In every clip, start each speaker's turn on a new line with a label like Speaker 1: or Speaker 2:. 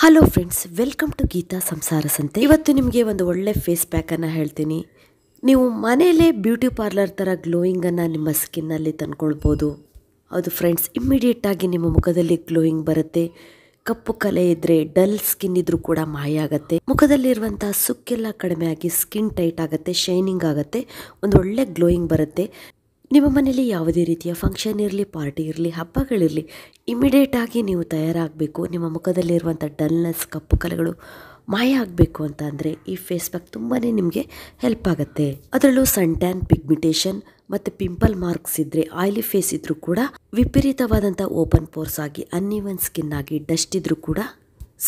Speaker 1: hello friends welcome to Geetha Samsara Santhe ಇವತ್ತು ನಿಮಗೆ ಒಂದು ಒಳ್ಳೆ ಫೇಸ್ ಪ್ಯಾಕನ್ನು ಹೇಳ್ತೀನಿ ನೀವು ಮನೆಯಲ್ಲೇ ಬ್ಯೂಟಿ ಪಾರ್ಲರ್ ಥರ ಗ್ಲೋಯಿಂಗನ್ನು ನಿಮ್ಮ ಸ್ಕಿನ್ನಲ್ಲಿ ತಂದ್ಕೊಳ್ಬೋದು ಅದು ಫ್ರೆಂಡ್ಸ್ ಇಮ್ಮಿಡಿಯೇಟಾಗಿ ನಿಮ್ಮ ಮುಖದಲ್ಲಿ ಗ್ಲೋಯಿಂಗ್ ಬರುತ್ತೆ ಕಪ್ಪು ಕಲೆ ಇದ್ದರೆ ಡಲ್ ಸ್ಕಿನ್ ಇದ್ರೂ ಕೂಡ ಮಾಯ ಆಗುತ್ತೆ ಮುಖದಲ್ಲಿರುವಂಥ ಸುಕ್ಕೆಲ್ಲ ಕಡಿಮೆ ಆಗಿ ಸ್ಕಿನ್ ಟೈಟ್ ಆಗುತ್ತೆ ಶೈನಿಂಗ್ ಆಗುತ್ತೆ ಒಂದು ಒಳ್ಳೆ ಗ್ಲೋಯಿಂಗ್ ಬರುತ್ತೆ ನಿಮ್ಮ ಮನೆಯಲ್ಲಿ ಯಾವುದೇ ರೀತಿಯ ಫಂಕ್ಷನ್ ಇರಲಿ ಪಾರ್ಟಿ ಇರಲಿ ಹಬ್ಬಗಳಿರಲಿ ಆಗಿ ನೀವು ತಯಾರಾಗಬೇಕು ನಿಮ್ಮ ಮುಖದಲ್ಲಿರುವಂಥ ಡಲ್ನೆಸ್ ಕಪ್ಪು ಕಲೆಗಳು ಮಾಯ ಆಗಬೇಕು ಅಂತ ಅಂದರೆ ಈ ಫೇಸ್ ಪ್ಯಾಕ್ ತುಂಬಾ ನಿಮಗೆ ಹೆಲ್ಪ್ ಆಗುತ್ತೆ ಅದರಲ್ಲೂ ಸನ್ ಟ್ಯಾನ್ ಪಿಗ್ಮಿಟೇಷನ್ ಮತ್ತು ಪಿಂಪಲ್ ಮಾರ್ಕ್ಸ್ ಇದ್ದರೆ ಆಯಿಲಿ ಫೇಸ್ ಇದ್ದರೂ ಕೂಡ ವಿಪರೀತವಾದಂಥ ಓಪನ್ ಪೋರ್ಸ್ ಆಗಿ ಅನ್ಇವನ್ ಸ್ಕಿನ್ ಆಗಿ ಡಸ್ಟ್ ಇದ್ದರೂ ಕೂಡ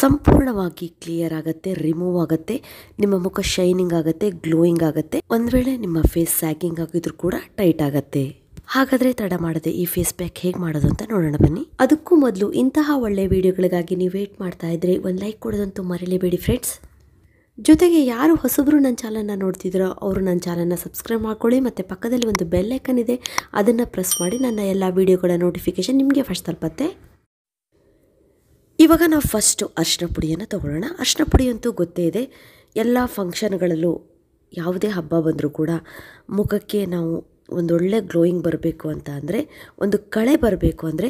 Speaker 1: ಸಂಪೂರ್ಣವಾಗಿ ಕ್ಲಿಯರ್ ಆಗುತ್ತೆ ರಿಮೂವ್ ಆಗುತ್ತೆ ನಿಮ್ಮ ಮುಖ ಶೈನಿಂಗ್ ಆಗುತ್ತೆ ಗ್ಲೋಯಿಂಗ್ ಆಗುತ್ತೆ ಒಂದ್ ವೇಳೆ ನಿಮ್ಮ ಫೇಸ್ ಸ್ಯಾಕಿಂಗ್ ಆಗಿದ್ರು ಕೂಡ ಟೈಟ್ ಆಗುತ್ತೆ ಹಾಗಾದ್ರೆ ತಡ ಮಾಡದೆ ಈ ಫೇಸ್ ಪ್ಯಾಕ್ ಹೇಗೆ ಮಾಡೋದು ಅಂತ ನೋಡೋಣ ಬನ್ನಿ ಅದಕ್ಕೂ ಮೊದಲು ಇಂತಹ ಒಳ್ಳೆ ವಿಡಿಯೋಗಳಿಗಾಗಿ ನೀವು ವೇಟ್ ಮಾಡ್ತಾ ಇದ್ರೆ ಒಂದು ಲೈಕ್ ಕೊಡೋದಂತೂ ಮರೆಯಲೇಬೇಡಿ ಫ್ರೆಂಡ್ಸ್ ಜೊತೆಗೆ ಯಾರು ಹೊಸಬ್ರು ನನ್ನ ಚಾನಲ್ನ ನೋಡ್ತಿದ್ರೋ ಅವರು ನನ್ನ ಚಾನಲ್ನ ಸಬ್ಸ್ಕ್ರೈಬ್ ಮಾಡ್ಕೊಳ್ಳಿ ಮತ್ತು ಪಕ್ಕದಲ್ಲಿ ಒಂದು ಬೆಲ್ಲೈಕನ್ ಇದೆ ಅದನ್ನು ಪ್ರೆಸ್ ಮಾಡಿ ನನ್ನ ಎಲ್ಲ ವೀಡಿಯೋಗಳ ನೋಟಿಫಿಕೇಶನ್ ನಿಮಗೆ ಫಸ್ಟ್ ತಲುಪತ್ತೆ ಇವಾಗ ನಾವು ಫಸ್ಟು ಅರಿಶಿನ ಪುಡಿಯನ್ನು ತಗೊಳ್ಳೋಣ ಅರಿಶಿನ ಪುಡಿ ಅಂತೂ ಗೊತ್ತೇ ಇದೆ ಎಲ್ಲ ಫಂಕ್ಷನ್ಗಳಲ್ಲೂ ಯಾವುದೇ ಹಬ್ಬ ಬಂದರೂ ಕೂಡ ಮುಖಕ್ಕೆ ನಾವು ಒಂದೊಳ್ಳೆ ಗ್ಲೋಯಿಂಗ್ ಬರಬೇಕು ಅಂತ ಅಂದರೆ ಒಂದು ಕಳೆ ಬರಬೇಕು ಅಂದರೆ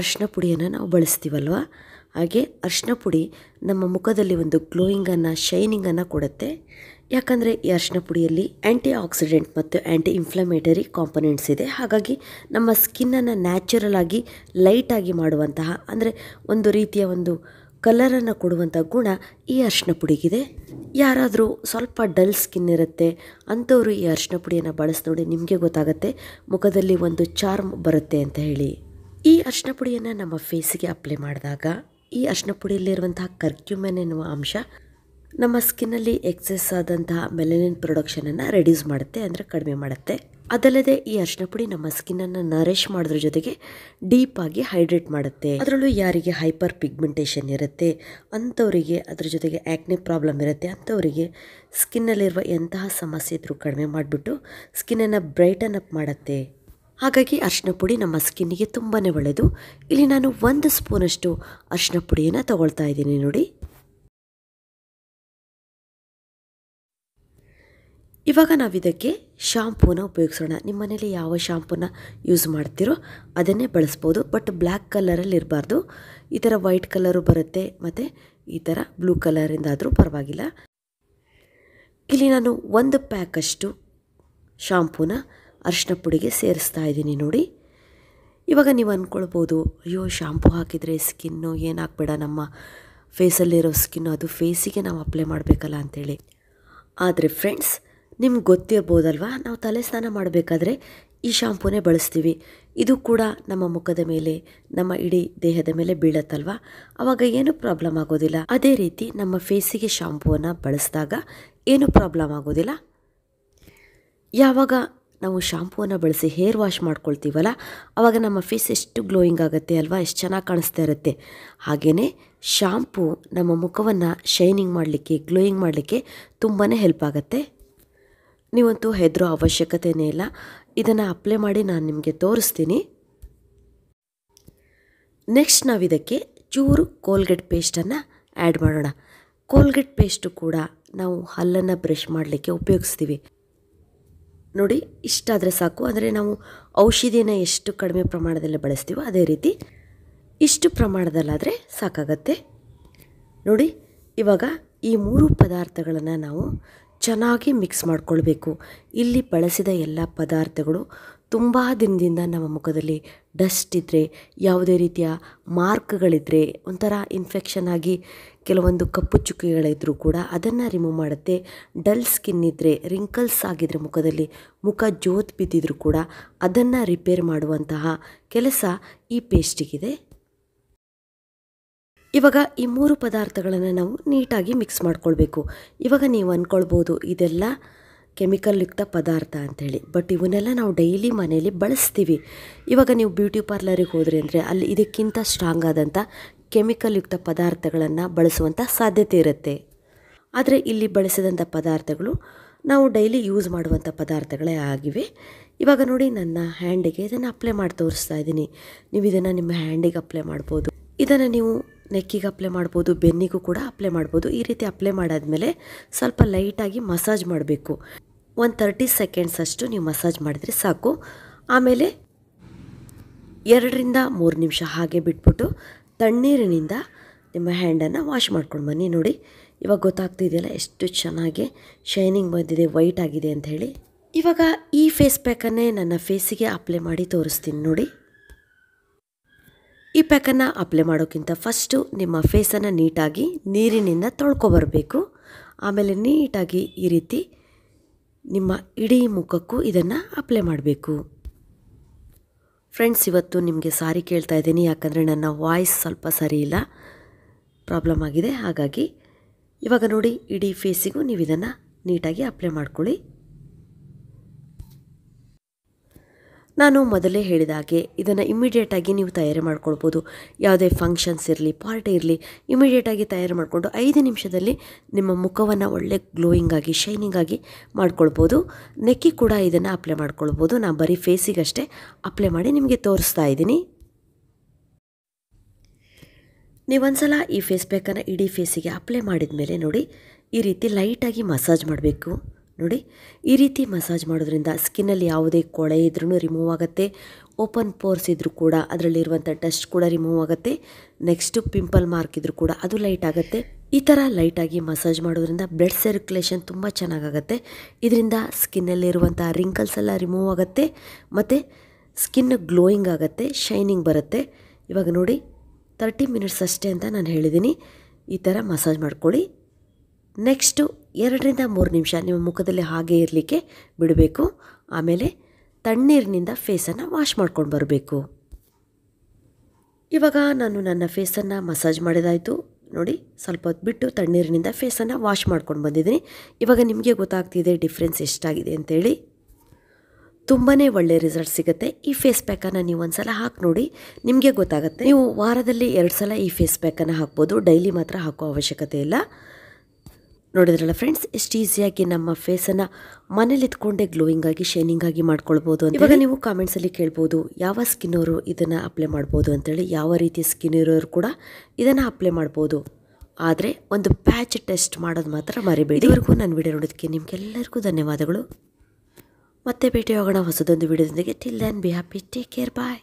Speaker 1: ಅರಿಶಿನ ಪುಡಿಯನ್ನು ನಾವು ಬಳಸ್ತೀವಲ್ವ ಹಾಗೆ ಅರಿಶಿನ ಪುಡಿ ನಮ್ಮ ಮುಖದಲ್ಲಿ ಒಂದು ಗ್ಲೋಯಿಂಗನ್ನು ಶೈನಿಂಗನ್ನು ಕೊಡುತ್ತೆ ಯಾಕಂದರೆ ಈ ಅರ್ಶಿನ ಪುಡಿಯಲ್ಲಿ ಆ್ಯಂಟಿ ಆಕ್ಸಿಡೆಂಟ್ ಮತ್ತು ಆ್ಯಂಟಿ ಇನ್ಫ್ಲಮೇಟರಿ ಕಾಂಪೊನೆಂಟ್ಸ್ ಇದೆ ಹಾಗಾಗಿ ನಮ್ಮ ಸ್ಕಿನ್ನನ್ನು ನ್ಯಾಚುರಲ್ ಆಗಿ ಲೈಟಾಗಿ ಮಾಡುವಂತಹ ಅಂದರೆ ಒಂದು ರೀತಿಯ ಒಂದು ಕಲರನ್ನು ಕೊಡುವಂಥ ಗುಣ ಈ ಅರಿಶಿನ ಪುಡಿಗಿದೆ ಯಾರಾದರೂ ಸ್ವಲ್ಪ ಡಲ್ ಸ್ಕಿನ್ ಇರುತ್ತೆ ಅಂಥವರು ಈ ಅರ್ಶಿನ ಪುಡಿಯನ್ನು ಬಳಸಿ ನೋಡಿ ನಿಮಗೆ ಗೊತ್ತಾಗುತ್ತೆ ಮುಖದಲ್ಲಿ ಒಂದು ಚಾರ್ಮ್ ಬರುತ್ತೆ ಅಂತ ಹೇಳಿ ಈ ಅರ್ಶಿನ ಪುಡಿಯನ್ನು ನಮ್ಮ ಫೇಸಿಗೆ ಅಪ್ಲೈ ಮಾಡಿದಾಗ ಈ ಅರ್ಶಿನ ಪುಡಿಯಲ್ಲಿರುವಂತಹ ಕರ್ಕ್ಯುಮೆನ್ ಎನ್ನುವ ಅಂಶ ನಮ್ಮ ಸ್ಕಿನ್ನಲ್ಲಿ ಎಕ್ಸೆಸ್ ಆದಂತಹ ಮೆಲನಿನ್ ಪ್ರೊಡಕ್ಷನನ್ನು ರೆಡ್ಯೂಸ್ ಮಾಡುತ್ತೆ ಅಂದರೆ ಕಡಿಮೆ ಮಾಡುತ್ತೆ ಅದಲ್ಲದೆ ಈ ಅರ್ಶಿನ ಪುಡಿ ನಮ್ಮ ಸ್ಕಿನ್ನನ್ನು ನರಿಷ್ ಮಾಡೋದ್ರ ಜೊತೆಗೆ ಡೀಪ್ ಆಗಿ ಹೈಡ್ರೇಟ್ ಮಾಡುತ್ತೆ ಅದರಲ್ಲೂ ಯಾರಿಗೆ ಹೈಪರ್ ಪಿಗ್ಮೆಂಟೇಷನ್ ಇರುತ್ತೆ ಅಂಥವರಿಗೆ ಅದ್ರ ಜೊತೆಗೆ ಆ್ಯಕ್ನಿ ಪ್ರಾಬ್ಲಮ್ ಇರುತ್ತೆ ಅಂಥವರಿಗೆ ಸ್ಕಿನ್ನಲ್ಲಿರುವ ಎಂತಹ ಸಮಸ್ಯೆ ಇದ್ದರೂ ಕಡಿಮೆ ಮಾಡಿಬಿಟ್ಟು ಸ್ಕಿನ್ನನ್ನು ಬ್ರೈಟನ್ ಅಪ್ ಮಾಡುತ್ತೆ ಹಾಗಾಗಿ ಅರಿಶಿನ ಪುಡಿ ನಮ್ಮ ಸ್ಕಿನ್ನಿಗೆ ತುಂಬಾ ಒಳ್ಳೆಯದು ಇಲ್ಲಿ ನಾನು ಒಂದು ಸ್ಪೂನಷ್ಟು ಅರ್ಶಿನ ಪುಡಿಯನ್ನು ತಗೊಳ್ತಾ ಇದ್ದೀನಿ ನೋಡಿ ಇವಾಗ ನಾವು ಇದಕ್ಕೆ ಶಾಂಪೂನ ಉಪಯೋಗಿಸೋಣ ನಿಮ್ಮ ಮನೇಲಿ ಯಾವ ಶಾಂಪೂನ ಯೂಸ್ ಮಾಡ್ತಿರೋ ಅದನ್ನೇ ಬಳಸ್ಬೋದು ಬಟ್ ಬ್ಲ್ಯಾಕ್ ಕಲರಲ್ಲಿ ಇರಬಾರ್ದು ಈ ಥರ ವೈಟ್ ಕಲರು ಬರುತ್ತೆ ಮತ್ತು ಈ ಥರ ಬ್ಲೂ ಕಲರಿಂದಾದರೂ ಪರವಾಗಿಲ್ಲ ಇಲ್ಲಿ ನಾನು ಒಂದು ಪ್ಯಾಕಷ್ಟು ಶಾಂಪೂನ ಅರಿಶಿನ ಪುಡಿಗೆ ಸೇರಿಸ್ತಾ ಇದ್ದೀನಿ ನೋಡಿ ಇವಾಗ ನೀವು ಅಂದ್ಕೊಳ್ಬೋದು ಅಯ್ಯೋ ಶಾಂಪು ಹಾಕಿದರೆ ಸ್ಕಿನ್ನು ಏನು ನಮ್ಮ ಫೇಸಲ್ಲಿರೋ ಸ್ಕಿನ್ನು ಅದು ಫೇಸಿಗೆ ನಾವು ಅಪ್ಲೈ ಮಾಡಬೇಕಲ್ಲ ಅಂಥೇಳಿ ಆದರೆ ಫ್ರೆಂಡ್ಸ್ ನಿಮ್ಗೆ ಗೊತ್ತಿರ್ಬೋದಲ್ವ ನಾವು ತಲೆ ಸ್ನಾನ ಮಾಡಬೇಕಾದ್ರೆ ಈ ಶಾಂಪೂನೇ ಬಳಸ್ತೀವಿ ಇದು ಕೂಡ ನಮ್ಮ ಮುಖದ ಮೇಲೆ ನಮ್ಮ ಇಡೀ ದೇಹದ ಮೇಲೆ ಬೀಳತ್ತಲ್ವ ಆವಾಗ ಏನು ಪ್ರಾಬ್ಲಮ್ ಆಗೋದಿಲ್ಲ ಅದೇ ರೀತಿ ನಮ್ಮ ಫೇಸಿಗೆ ಶಾಂಪೂವನ್ನು ಬಳಸಿದಾಗ ಏನು ಪ್ರಾಬ್ಲಮ್ ಆಗೋದಿಲ್ಲ ಯಾವಾಗ ನಾವು ಶಾಂಪೂನ ಬಳಸಿ ಹೇರ್ ವಾಶ್ ಮಾಡ್ಕೊಳ್ತೀವಲ್ಲ ಆವಾಗ ನಮ್ಮ ಫೇಸ್ ಎಷ್ಟು ಗ್ಲೋಯಿಂಗ್ ಆಗುತ್ತೆ ಅಲ್ವಾ ಎಷ್ಟು ಚೆನ್ನಾಗಿ ಕಾಣಿಸ್ತಾ ಇರುತ್ತೆ ಹಾಗೆಯೇ ಶಾಂಪೂ ನಮ್ಮ ಮುಖವನ್ನು ಶೈನಿಂಗ್ ಮಾಡಲಿಕ್ಕೆ ಗ್ಲೋಯಿಂಗ್ ಮಾಡಲಿಕ್ಕೆ ತುಂಬಾ ಹೆಲ್ಪ್ ಆಗುತ್ತೆ ನೀವಂತೂ ಹೆದರೋ ಅವಶ್ಯಕತೆಯೇ ಇಲ್ಲ ಇದನ್ನು ಅಪ್ಲೈ ಮಾಡಿ ನಾನು ನಿಮಗೆ ತೋರಿಸ್ತೀನಿ ನೆಕ್ಸ್ಟ್ ನಾವು ಇದಕ್ಕೆ ಚೂರು ಕೋಲ್ಗೆಟ್ ಪೇಸ್ಟನ್ನು ಆ್ಯಡ್ ಮಾಡೋಣ ಕೋಲ್ಗೆಟ್ ಪೇಸ್ಟು ಕೂಡ ನಾವು ಹಲ್ಲನ್ನು ಬ್ರಷ್ ಮಾಡಲಿಕ್ಕೆ ಉಪಯೋಗಿಸ್ತೀವಿ ನೋಡಿ ಇಷ್ಟಾದರೆ ಸಾಕು ಆದರೆ ನಾವು ಔಷಧಿನ ಎಷ್ಟು ಕಡಿಮೆ ಪ್ರಮಾಣದಲ್ಲಿ ಬಳಸ್ತೀವೋ ಅದೇ ರೀತಿ ಇಷ್ಟು ಪ್ರಮಾಣದಲ್ಲಾದರೆ ಸಾಕಾಗತ್ತೆ ನೋಡಿ ಇವಾಗ ಈ ಮೂರು ಪದಾರ್ಥಗಳನ್ನು ನಾವು ಚೆನ್ನಾಗಿ ಮಿಕ್ಸ್ ಮಾಡಿಕೊಳ್ಬೇಕು ಇಲ್ಲಿ ಬಳಸಿದ ಎಲ್ಲ ಪದಾರ್ಥಗಳು ತುಂಬ ದಿನದಿಂದ ನಮ್ಮ ಮುಖದಲ್ಲಿ ಡಸ್ಟ್ ಇದ್ದರೆ ಯಾವುದೇ ರೀತಿಯ ಮಾರ್ಕ್ಗಳಿದ್ದರೆ ಒಂಥರ ಇನ್ಫೆಕ್ಷನ್ ಆಗಿ ಕೆಲವೊಂದು ಕಪ್ಪು ಚುಕ್ಕೆಗಳಿದ್ದರೂ ಕೂಡ ಅದನ್ನು ರಿಮೂವ್ ಮಾಡುತ್ತೆ ಡಲ್ ಸ್ಕಿನ್ ಇದ್ದರೆ ರಿಂಕಲ್ಸ್ ಆಗಿದ್ದರೆ ಮುಖದಲ್ಲಿ ಮುಖ ಜೋತ್ ಬಿದ್ದಿದ್ರೂ ಕೂಡ ಅದನ್ನು ರಿಪೇರ್ ಮಾಡುವಂತಹ ಕೆಲಸ ಈ ಪೇಸ್ಟಿಗಿದೆ ಇವಾಗ ಈ ಮೂರು ಪದಾರ್ಥಗಳನ್ನು ನಾವು ನೀಟಾಗಿ ಮಿಕ್ಸ್ ಮಾಡ್ಕೊಳ್ಬೇಕು ಇವಾಗ ನೀವು ಅಂದ್ಕೊಳ್ಬೋದು ಇದೆಲ್ಲ ಕೆಮಿಕಲ್ ಯುಕ್ತ ಪದಾರ್ಥ ಅಂಥೇಳಿ ಬಟ್ ಇವನ್ನೆಲ್ಲ ನಾವು ಡೈಲಿ ಮನೆಯಲ್ಲಿ ಬಳಸ್ತೀವಿ ಇವಾಗ ನೀವು ಬ್ಯೂಟಿ ಪಾರ್ಲರಿಗೆ ಹೋದರೆ ಅಂದರೆ ಅಲ್ಲಿ ಇದಕ್ಕಿಂತ ಸ್ಟ್ರಾಂಗ್ ಆದಂಥ ಕೆಮಿಕಲ್ ಯುಕ್ತ ಪದಾರ್ಥಗಳನ್ನು ಬಳಸುವಂಥ ಸಾಧ್ಯತೆ ಇರುತ್ತೆ ಆದರೆ ಇಲ್ಲಿ ಬಳಸಿದಂಥ ಪದಾರ್ಥಗಳು ನಾವು ಡೈಲಿ ಯೂಸ್ ಮಾಡುವಂಥ ಪದಾರ್ಥಗಳೇ ಆಗಿವೆ ಇವಾಗ ನೋಡಿ ನನ್ನ ಹ್ಯಾಂಡಿಗೆ ಇದನ್ನು ಅಪ್ಲೈ ಮಾಡಿ ತೋರಿಸ್ತಾ ಇದ್ದೀನಿ ನೀವು ಇದನ್ನು ನಿಮ್ಮ ಹ್ಯಾಂಡಿಗೆ ಅಪ್ಲೈ ಮಾಡ್ಬೋದು ಇದನ್ನು ನೀವು ನೆಕ್ಕಿಗೆ ಅಪ್ಲೈ ಮಾಡ್ಬೋದು ಬೆನ್ನಿಗೂ ಕೂಡ ಅಪ್ಲೈ ಮಾಡ್ಬೋದು ಈ ರೀತಿ ಅಪ್ಲೈ ಮಾಡಾದಮೇಲೆ ಸ್ವಲ್ಪ ಲೈಟಾಗಿ ಮಸಾಜ್ ಮಾಡಬೇಕು ಒಂದು ತರ್ಟಿ ಸೆಕೆಂಡ್ಸ್ ಅಷ್ಟು ನೀವು ಮಸಾಜ್ ಮಾಡಿದರೆ ಸಾಕು ಆಮೇಲೆ ಎರಡರಿಂದ ಮೂರು ನಿಮಿಷ ಹಾಗೆ ಬಿಟ್ಬಿಟ್ಟು ತಣ್ಣೀರಿನಿಂದ ನಿಮ್ಮ ಹ್ಯಾಂಡನ್ನು ವಾಶ್ ಮಾಡ್ಕೊಂಡು ಬನ್ನಿ ನೋಡಿ ಇವಾಗ ಗೊತ್ತಾಗ್ತಿದೆಯಲ್ಲ ಎಷ್ಟು ಚೆನ್ನಾಗಿ ಶೈನಿಂಗ್ ಬಂದಿದೆ ವೈಟ್ ಆಗಿದೆ ಅಂತ ಹೇಳಿ ಇವಾಗ ಈ ಫೇಸ್ ಪ್ಯಾಕನ್ನೇ ನನ್ನ ಫೇಸಿಗೆ ಅಪ್ಲೈ ಮಾಡಿ ತೋರಿಸ್ತೀನಿ ನೋಡಿ ಈ ಪ್ಯಾಕನ್ನು ಅಪ್ಲೈ ಮಾಡೋಕ್ಕಿಂತ ಫಸ್ಟು ನಿಮ್ಮ ಫೇಸನ್ನು ನೀಟಾಗಿ ನೀರಿನಿಂದ ತೊಳ್ಕೊಬರಬೇಕು ಆಮೇಲೆ ನೀಟಾಗಿ ಈ ರೀತಿ ನಿಮ್ಮ ಇಡೀ ಮುಖಕ್ಕೂ ಇದನ್ನು ಅಪ್ಲೈ ಮಾಡಬೇಕು ಫ್ರೆಂಡ್ಸ್ ಇವತ್ತು ನಿಮಗೆ ಸಾರಿ ಕೇಳ್ತಾ ಇದ್ದೀನಿ ಯಾಕಂದರೆ ನನ್ನ ವಾಯ್ಸ್ ಸ್ವಲ್ಪ ಸರಿ ಇಲ್ಲ ಪ್ರಾಬ್ಲಮ್ ಆಗಿದೆ ಹಾಗಾಗಿ ಇವಾಗ ನೋಡಿ ಇಡೀ ಫೇಸಿಗೂ ನೀವು ಇದನ್ನು ನೀಟಾಗಿ ಅಪ್ಲೈ ಮಾಡ್ಕೊಳ್ಳಿ ನಾನು ಮೊದಲೇ ಹೇಳಿದ ಹಾಗೆ ಇದನ್ನು ಇಮ್ಮಿಡಿಯೇಟಾಗಿ ನೀವು ತಯಾರಿ ಮಾಡ್ಕೊಳ್ಬೋದು ಯಾವುದೇ ಫಂಕ್ಷನ್ಸ್ ಇರಲಿ ಪಾರ್ಟಿ ಇರಲಿ ಇಮಿಡಿಯೇಟಾಗಿ ತಯಾರಿ ಮಾಡಿಕೊಂಡು ಐದು ನಿಮಿಷದಲ್ಲಿ ನಿಮ್ಮ ಮುಖವನ್ನು ಒಳ್ಳೆ ಗ್ಲೋಯಿಂಗ್ ಆಗಿ ಶೈನಿಂಗ್ ಆಗಿ ಮಾಡ್ಕೊಳ್ಬೋದು ನೆಕ್ಕಿ ಕೂಡ ಇದನ್ನು ಅಪ್ಲೈ ಮಾಡ್ಕೊಳ್ಬೋದು ನಾನು ಬರೀ ಫೇಸಿಗಷ್ಟೇ ಅಪ್ಲೈ ಮಾಡಿ ನಿಮಗೆ ತೋರಿಸ್ತಾ ಇದ್ದೀನಿ ನೀವೊಂದ್ಸಲ ಈ ಫೇಸ್ ಪ್ಯಾಕನ್ನು ಇಡೀ ಫೇಸಿಗೆ ಅಪ್ಲೈ ಮಾಡಿದ ಮೇಲೆ ನೋಡಿ ಈ ರೀತಿ ಲೈಟಾಗಿ ಮಸಾಜ್ ಮಾಡಬೇಕು ನೋಡಿ ಈ ರೀತಿ ಮಸಾಜ್ ಮಾಡೋದ್ರಿಂದ ಸ್ಕಿನ್ನಲ್ಲಿ ಯಾವುದೇ ಕೊಳೆ ಇದ್ರೂ ರಿಮೂವ್ ಆಗುತ್ತೆ ಓಪನ್ ಪೋರ್ಸ್ ಇದ್ದರೂ ಕೂಡ ಅದರಲ್ಲಿರುವಂಥ ಟಸ್ಟ್ ಕೂಡ ರಿಮೂವ್ ಆಗುತ್ತೆ ನೆಕ್ಸ್ಟು ಪಿಂಪಲ್ ಮಾರ್ಕ್ ಇದ್ದರೂ ಕೂಡ ಅದು ಲೈಟ್ ಆಗುತ್ತೆ ಈ ಥರ ಲೈಟಾಗಿ ಮಸಾಜ್ ಮಾಡೋದ್ರಿಂದ ಬ್ಲಡ್ ಸರ್ಕ್ಯುಲೇಷನ್ ತುಂಬ ಚೆನ್ನಾಗಾಗುತ್ತೆ ಇದರಿಂದ ಸ್ಕಿನ್ನಲ್ಲಿರುವಂಥ ರಿಂಕಲ್ಸ್ ಎಲ್ಲ ರಿಮೂವ್ ಆಗುತ್ತೆ ಮತ್ತು ಸ್ಕಿನ್ ಗ್ಲೋಯಿಂಗ್ ಆಗುತ್ತೆ ಶೈನಿಂಗ್ ಬರುತ್ತೆ ಇವಾಗ ನೋಡಿ ತರ್ಟಿ ಮಿನಿಟ್ಸ್ ಅಷ್ಟೇ ಅಂತ ನಾನು ಹೇಳಿದ್ದೀನಿ ಈ ಥರ ಮಸಾಜ್ ಮಾಡ್ಕೊಳ್ಳಿ ನೆಕ್ಸ್ಟು ಎರಡರಿಂದ ಮೂರು ನಿಮಿಷ ನಿಮ್ಮ ಮುಖದಲ್ಲಿ ಹಾಗೆ ಇರಲಿಕ್ಕೆ ಬಿಡಬೇಕು ಆಮೇಲೆ ತಣ್ಣೀರಿನಿಂದ ಫೇಸನ್ನು ವಾಶ್ ಮಾಡ್ಕೊಂಡು ಬರಬೇಕು ಇವಾಗ ನಾನು ನನ್ನ ಫೇಸನ್ನು ಮಸಾಜ್ ಮಾಡಿದಾಯಿತು ನೋಡಿ ಸ್ವಲ್ಪ ಹೊತ್ತು ಬಿಟ್ಟು ತಣ್ಣೀರಿನಿಂದ ಫೇಸನ್ನು ವಾಶ್ ಮಾಡ್ಕೊಂಡು ಬಂದಿದ್ದೀನಿ ಇವಾಗ ನಿಮಗೆ ಗೊತ್ತಾಗ್ತಿದೆ ಡಿಫ್ರೆನ್ಸ್ ಎಷ್ಟಾಗಿದೆ ಅಂತೇಳಿ ತುಂಬಾ ಒಳ್ಳೆ ರಿಸಲ್ಟ್ ಸಿಗುತ್ತೆ ಈ ಫೇಸ್ ಪ್ಯಾಕನ್ನು ನೀವು ಒಂದು ಸಲ ಹಾಕಿ ನೋಡಿ ನಿಮಗೆ ಗೊತ್ತಾಗುತ್ತೆ ನೀವು ವಾರದಲ್ಲಿ ಎರಡು ಸಲ ಈ ಫೇಸ್ ಪ್ಯಾಕನ್ನು ಹಾಕ್ಬೋದು ಡೈಲಿ ಮಾತ್ರ ಹಾಕೋ ಅವಶ್ಯಕತೆ ಇಲ್ಲ ನೋಡಿದ್ರಲ್ಲ ಫ್ರೆಂಡ್ಸ್ ಎಷ್ಟು ಈಸಿಯಾಗಿ ನಮ್ಮ ಫೇಸನ್ನು ಮನೇಲಿ ಎತ್ಕೊಂಡೆ ಗ್ಲೋಯಿಂಗ್ ಆಗಿ ಶೈನಿಂಗ್ ಆಗಿ ಮಾಡ್ಕೊಳ್ಬೋದು ಅಂತ ಇವಾಗ ನೀವು ಕಾಮೆಂಟ್ಸಲ್ಲಿ ಕೇಳ್ಬೋದು ಯಾವ ಸ್ಕಿನ್ ಅವರು ಇದನ್ನು ಅಪ್ಲೈ ಮಾಡ್ಬೋದು ಅಂತೇಳಿ ಯಾವ ರೀತಿಯ ಸ್ಕಿನ್ ಇರೋರು ಕೂಡ ಇದನ್ನು ಅಪ್ಲೈ ಮಾಡ್ಬೋದು ಆದರೆ ಒಂದು ಪ್ಯಾಚ್ ಟೆಸ್ಟ್ ಮಾಡೋದು ಮಾತ್ರ ಮರಿಬೇಡಿ ಇವರೆಗೂ ನಾನು ವಿಡಿಯೋ ನೋಡೋದಕ್ಕೆ ನಿಮಗೆಲ್ಲರಿಗೂ ಧನ್ಯವಾದಗಳು ಮತ್ತೆ ಭೇಟಿಯಾಗೋಣ ಹೊಸದೊಂದು ವಿಡಿಯೋದೊಂದಿಗೆ till then be happy take care bye